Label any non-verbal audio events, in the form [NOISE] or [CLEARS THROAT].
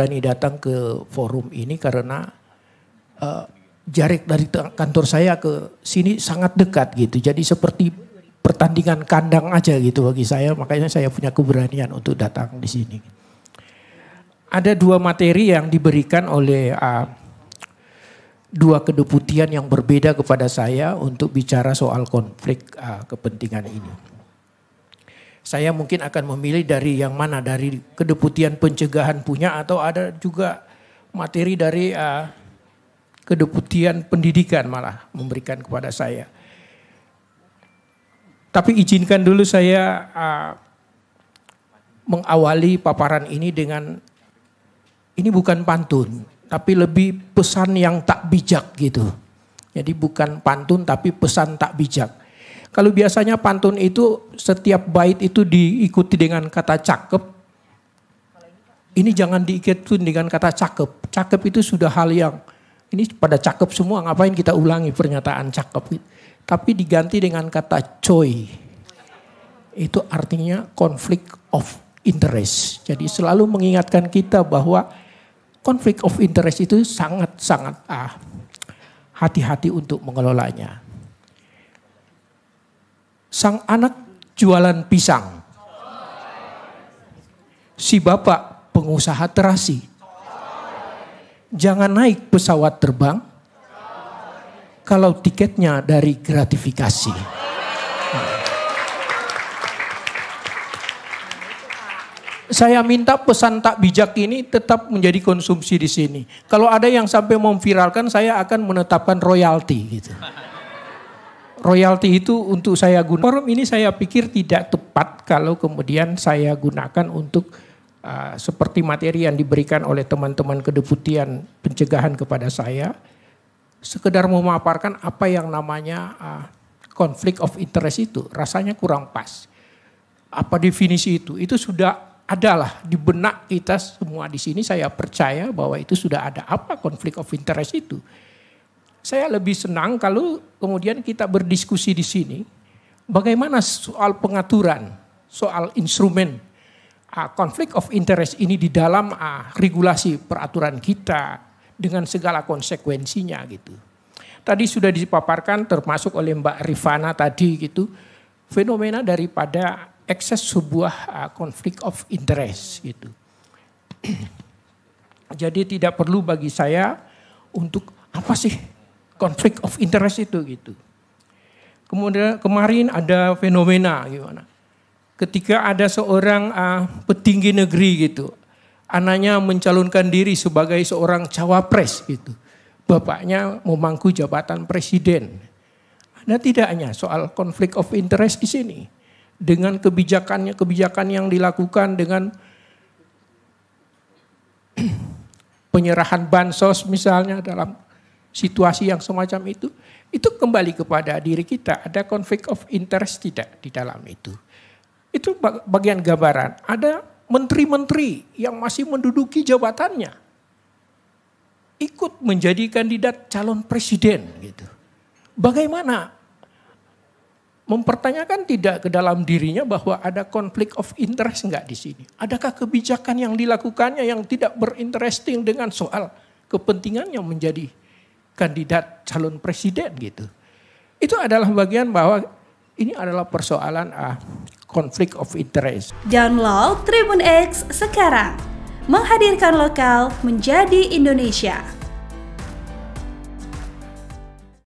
berani datang ke forum ini karena uh, eh, jarak dari kantor saya ke sini sangat dekat gitu. Jadi seperti pertandingan kandang aja gitu bagi saya. Makanya saya punya keberanian untuk datang di sini. Ada dua materi yang diberikan oleh uh, dua kedeputian yang berbeda kepada saya untuk bicara soal konflik uh, kepentingan ini saya mungkin akan memilih dari yang mana dari kedeputian pencegahan punya atau ada juga materi dari uh, kedeputian pendidikan malah memberikan kepada saya. Tapi izinkan dulu saya uh, mengawali paparan ini dengan ini bukan pantun, tapi lebih pesan yang tak bijak gitu. Jadi bukan pantun tapi pesan tak bijak. Kalau biasanya pantun itu setiap bait itu diikuti dengan kata cakep, ini jangan diikuti dengan kata cakep. Cakep itu sudah hal yang ini pada cakep semua ngapain kita ulangi pernyataan cakep Tapi diganti dengan kata coy. Itu artinya konflik of interest. Jadi selalu mengingatkan kita bahwa konflik of interest itu sangat-sangat ah hati-hati untuk mengelolanya sang anak jualan pisang. Si bapak pengusaha terasi. Jangan naik pesawat terbang kalau tiketnya dari gratifikasi. Saya minta pesan tak bijak ini tetap menjadi konsumsi di sini. Kalau ada yang sampai memviralkan, saya akan menetapkan royalti gitu royalti itu untuk saya gunakan. Forum ini saya pikir tidak tepat kalau kemudian saya gunakan untuk uh, seperti materi yang diberikan oleh teman-teman kedeputian pencegahan kepada saya. Sekedar memaparkan apa yang namanya uh, konflik of interest itu rasanya kurang pas. Apa definisi itu? Itu sudah adalah di benak kita semua di sini saya percaya bahwa itu sudah ada apa konflik of interest itu saya lebih senang kalau kemudian kita berdiskusi di sini bagaimana soal pengaturan, soal instrumen konflik ah, of interest ini di dalam uh, regulasi peraturan kita dengan segala konsekuensinya gitu. Tadi sudah dipaparkan termasuk oleh Mbak Rifana tadi gitu fenomena daripada ekses sebuah uh, ah, konflik of interest gitu. [CLEARS THROAT] Jadi tidak perlu bagi saya untuk apa sih konflik of interest itu gitu. Kemudian kemarin ada fenomena gimana? Ketika ada seorang uh, petinggi negeri gitu, anaknya mencalonkan diri sebagai seorang cawapres gitu. Bapaknya memangku jabatan presiden. Ada tidaknya soal konflik of interest di sini dengan kebijakannya kebijakan yang dilakukan dengan [CLEARS THROAT] penyerahan bansos misalnya dalam situasi yang semacam itu, itu kembali kepada diri kita. Ada konflik of interest tidak di dalam itu. Itu bagian gambaran. Ada menteri-menteri yang masih menduduki jabatannya. Ikut menjadi kandidat calon presiden gitu. Bagaimana mempertanyakan tidak ke dalam dirinya bahwa ada konflik of interest enggak di sini? Adakah kebijakan yang dilakukannya yang tidak berinteresting dengan soal kepentingannya menjadi kandidat calon presiden gitu. Itu adalah bagian bahwa ini adalah persoalan ah, konflik of interest. Download Tribun X sekarang. Menghadirkan lokal menjadi Indonesia.